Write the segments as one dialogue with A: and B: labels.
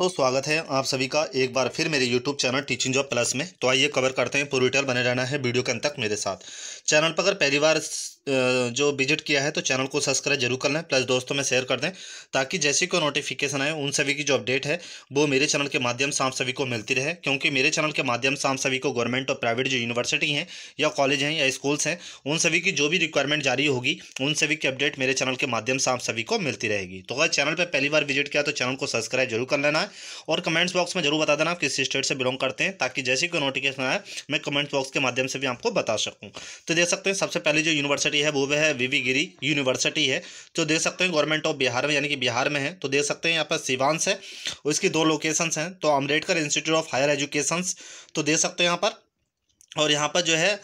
A: तो स्वागत है आप सभी का एक बार फिर मेरे YouTube channel teaching job plus में तो आइए कवर करते हैं पूरी डिटेल बने रहना है वीडियो के अंत तक मेरे साथ चैनल पर अगर पहली बार जो विजिट किया है तो चैनल को सब्सक्राइब जरूर कर लें प्लस दोस्तों में शेयर कर दें ताकि जैसी कोई नोटिफिकेशन आए उन सभी की जो अपडेट है वो मेरे चैनल के माध्यम से आप सभी को मिलती रहे क्योंकि मेरे चैनल के माध्यम से आप सभी को गवर्नमेंट और प्राइवेट जो यूनिवर्सिटी हैं या कॉलेज हैं या स्कूल्स हैं उन सभी की जो भी रिक्वायरमेंट जारी होगी उन सभी की अपडेट मेरे चैनल के माध्यम से आप सभी को मिलती रहेगी तो अगर चैनल पर पहली बार विजिट किया तो चैनल को सब्सक्राइब जरूर कर लेना है और कमेंट्स बॉक्स में जरूर बता देना आप किस स्टेट से बिलोंग करते हैं ताकि जैसी कोई नोटिफिकेशन आए मैं कमेंट्स बॉक्स के माध्यम से भी आपको बता सकूँ तो देख सकते हैं सबसे पहले जो यूनिवर्सिटी यूनिवर्सिटी है वो वह है वी गिरी यूनिवर्सिटी है जो तो देख सकते हैं गवर्नमेंट ऑफ बिहार में यानी कि बिहार में है तो देख सकते हैं यहाँ पर सिवांस है इसकी दो लोकेशंस हैं तो Ambedkar institute of higher educations तो देख सकते हैं यहाँ पर और यहाँ पर जो है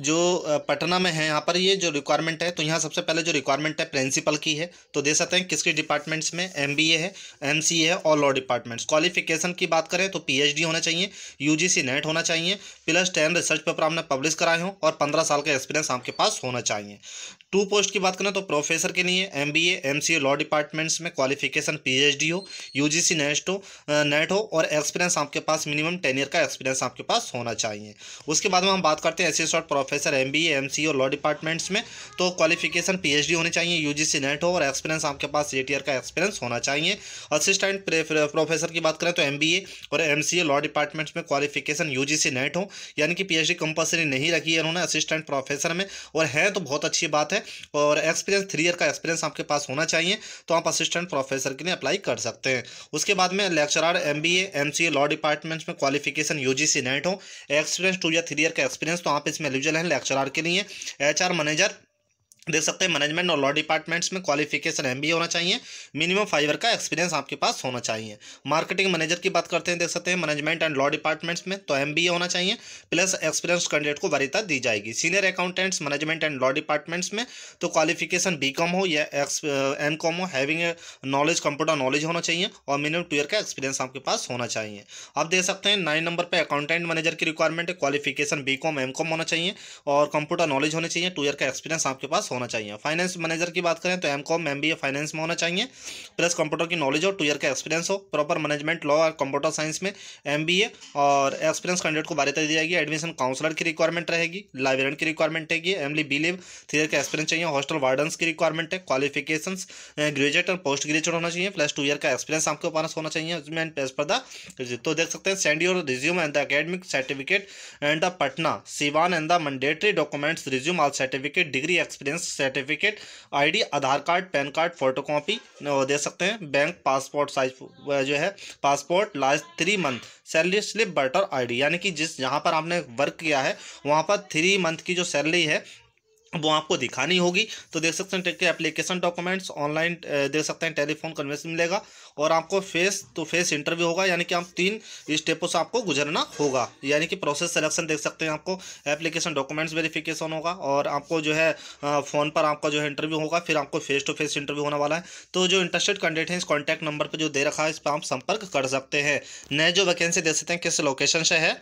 A: जो पटना में है यहाँ पर ये जो रिक्वायरमेंट है तो यहाँ सबसे पहले जो रिक्वायरमेंट है प्रिंसिपल की है तो दे सकते हैं किस डिपार्टमेंट्स में एम है एम है और लॉ डिपार्टमेंट्स क्वालिफिकेशन की बात करें तो पी होना चाहिए यू नेट होना चाहिए प्लस टेन रिसर्च पेपर आपने पब्लिश कराए हों और पंद्रह साल का एक्सपीरियंस आपके पास होना चाहिए टू पोस्ट की बात करें तो प्रोफेसर के लिए M B A law departments में क्वालिफिकेशन पी हो यू जी सी नेट हो नेट हो और एक्सपीरियंस आपके पास मिनिमम टेन ईयर का एक्सपीरियंस आपके पास होना चाहिए उसके बाद में हम बात करते हैं S C professor M B M C और लॉ डिपार्टमेंट्स में तो क्वालिफिकेशन पी एच डी होनी चाहिए यू जी सी नेट हो और एक्सपीरियंस आपके पास एट ईयर का एक्सपीरियंस होना चाहिए असिस्टेंट प्रोफेसर की बात करें तो एम बी ए और M C A law departments में qualification U G C NET हो यानी कि पी एच डी कंपल्सरी नहीं रखी है उन्होंने असिस्टेंट प्रोफेसर में और है तो बहुत अच्छी बात है और एक्सपीरियंस थ्री ईयर का एक्सपीरियंस आपके पास होना चाहिए तो आप असिस्टेंट प्रोफेसर के लिए अप्लाई कर सकते हैं उसके बाद में lecturer M B M C law departments में qualification U G C NET हो एक्सपीरियंस टू या थ्री ईयर का एक्सपीरियंस तो आप इसमें एलिजिबल पहला है लेक्चरार के लिए एच मैनेजर देख सकते हैं मैनेजमेंट और लॉ डिपार्टमेंट्स में क्वालिफिकेशन एम होना चाहिए मिनिमम फाइव ईयर का एक्सपीरियंस आपके पास होना चाहिए मार्केटिंग मैनेजर की बात करते हैं देख सकते हैं मैनेजमेंट एंड लॉ डिपार्टमेंट्स में तो एम होना चाहिए प्लस एक्सपीरियंस कैंडिडेट को वरीता दी जाएगी senior accountants management and law departments में तो क्वालिफिकेशन बी हो या एक्स एम uh, हो हैविंग नॉलेज कंप्यूटर नॉलेज होना चाहिए और मिनिमम टू ईयर का एक्सपीरियंस आपके पास होना चाहिए आप देख सकते हैं नाइन नंबर पर अकाउंटेंट मैनेजर की रिक्वायरमेंट है क्वालिफिकेशन बी कॉम होना चाहिए और कंप्यूटर नॉलेज होना चाहिए टू ईयर का एक्सपीरियंस आपके पास होना चाहिए फाइनेंस मैनेजर की बात करें तो M com M B A finance में होना चाहिए प्लस कंप्यूटर की नॉलेज हो टू ईयर का एक्सपीरियंस हो प्रॉपर मैनेजमेंट लॉ और कंप्यूटर साइंस में एम बी ए और एक्सपीरियंस कैंडिडेट को बारिश दी जाएगी एडमिशन काउंसलर की रिक्वायरमेंट रहेगी लाइब्रेरियन की रिक्वायरमेंट रहेगी एमली बी लिव थ्री ईयर का एक्सपीरियंस चाहिए हॉस्टल वार्डन्स की रिक्वायरमेंट है क्वालिफिकेशन ग्रेजुएट और पोस्ट ग्रेजुएट होना चाहिए प्लस टू ईयर का एक्सपीरियंस आपके पास होना चाहिए उसमें पेज पर तो देख सकते हैं send your resume and the academic certificate and the Patna Siwan and the mandatory documents resume all certificate degree experience certificate ID Aadhaar card PAN card photocopy दे सकते हैं बैंक पासपोर्ट साइज जो है passport last three month salary slip voter ID यानी कि जिस जहां पर आपने वर्क किया है वहां पर थ्री मंथ की जो सैलरी है वो आपको दिखानी होगी तो देख सकते हैं एप्लीकेशन डॉक्यूमेंट्स ऑनलाइन देख सकते हैं टेलीफोन कन्वेंस मिलेगा और आपको फेस टू फेस इंटरव्यू होगा यानी कि आप तीन स्टेपों से आपको गुजरना होगा यानी कि प्रोसेस सिलेक्शन देख सकते हैं आपको एप्लीकेशन डॉक्यूमेंट्स वेरिफिकेशन होगा और आपको जो है फ़ोन पर आपका जो है इंटरव्यू होगा फिर आपको फेस टू फेस इंटरव्यू होने वाला है तो जो इंटरेस्टेड कैंडिडेट हैं इस कॉन्टैक्ट नंबर पर जो दे रखा है इस पर आप संपर्क कर सकते हैं नए जो वैकेंसी देख सकते हैं किस लोकेशन से है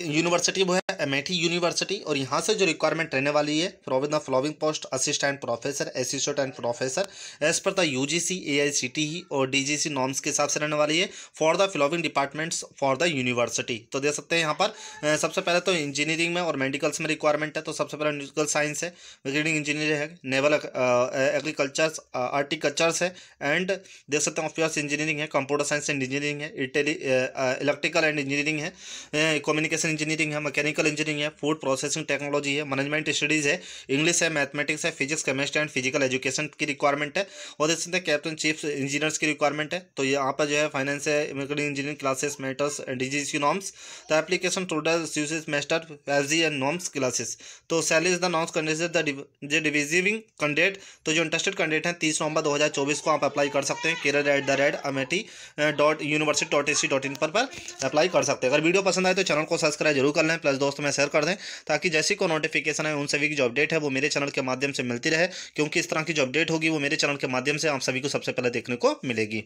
A: यूनिवर्सिटी वो है अमेठी यूनिवर्सिटी और यहाँ से जो रिक्वायरमेंट रहने वाली है provide of following post assistant professor assistant and professor as per the U G C A I C T और डी जी सी नॉर्म्स के हिसाब से रहने वाली है for the following departments for the university तो दे सकते हैं यहाँ पर सबसे पहले तो इंजीनियरिंग में और मेडिकल्स में रिक्वायरमेंट है तो सबसे पहले मेडिकल साइंस है मैकेनिक इंजीनियर है नेवल एग्रीकल्चर्स आर्टिकल्चर्स है एंड देख सकते हैं ऑफियर्स इंजीनियरिंग है कंप्यूटर साइंस एंड इंजीनियरिंग है इलेक्ट्रिकल एंड इंजीनियरिंग है कम्युनिकेशन एविएशन इंजीनियरिंग है मैकेनिकल इंजीनियरिंग है फूड प्रोसेसिंग टेक्नोलॉजी है मैनेजमेंट स्टडीज़ है इंग्लिश है मैथमेटिक्स है physics chemistry and physical education की रिक्वायरमेंट है और इसी तरह कैप्टन चीफ इंजीनियर्स की रिक्वायरमेंट है तो यहाँ पर जो है फाइनेंस है engineering classes matters and disease की norms the application total usage master F and norms classes तो सैली इज द नॉम्स कंडेट द डिविजिविंग कैंडिडेट तो जो इंटरेस्टेड कैंडिडेट हैं तीस नवंबर दो हज़ार चौबीस को आप अप्लाई कर सकते हैं career at the rate M A T dot university dot A C dot in पर अप्लाई कर सकते हैं अगर वीडियो पसंद आए तो चैनल को सब्सक्राइब सब्सक्राइब जरूर कर लें प्लस दोस्तों में शेयर कर दें ताकि जैसी को नोटिफिकेशन है उन सभी की जो अपडेट है वो मेरे चैनल के माध्यम से मिलती रहे क्योंकि इस तरह की जो अपडेट होगी वो मेरे चैनल के माध्यम से आप सभी को सबसे पहले देखने को मिलेगी